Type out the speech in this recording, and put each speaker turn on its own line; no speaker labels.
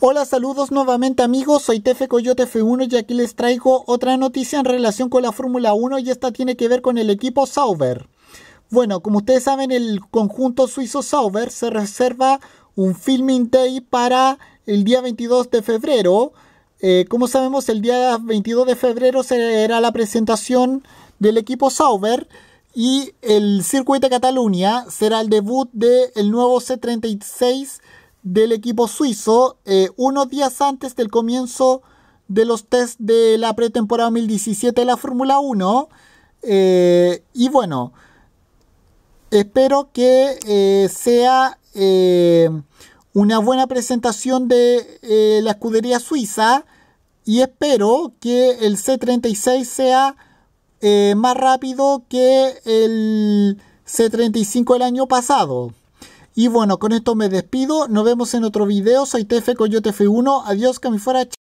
Hola, saludos nuevamente amigos, soy Tefe Coyote F1 y aquí les traigo otra noticia en relación con la Fórmula 1 y esta tiene que ver con el equipo Sauber. Bueno, como ustedes saben, el conjunto suizo Sauber se reserva un filming day para el día 22 de febrero. Eh, como sabemos, el día 22 de febrero será la presentación del equipo Sauber y el circuito de Cataluña será el debut del el nuevo C36 del equipo suizo eh, unos días antes del comienzo de los test de la pretemporada 2017 de la Fórmula 1. Eh, y bueno, espero que eh, sea una buena presentación de la escudería suiza y espero que el C36 sea más rápido que el C35 del año pasado. Y bueno, con esto me despido. Nos vemos en otro video. Soy TF Coyote F1. Adiós, que me fuera.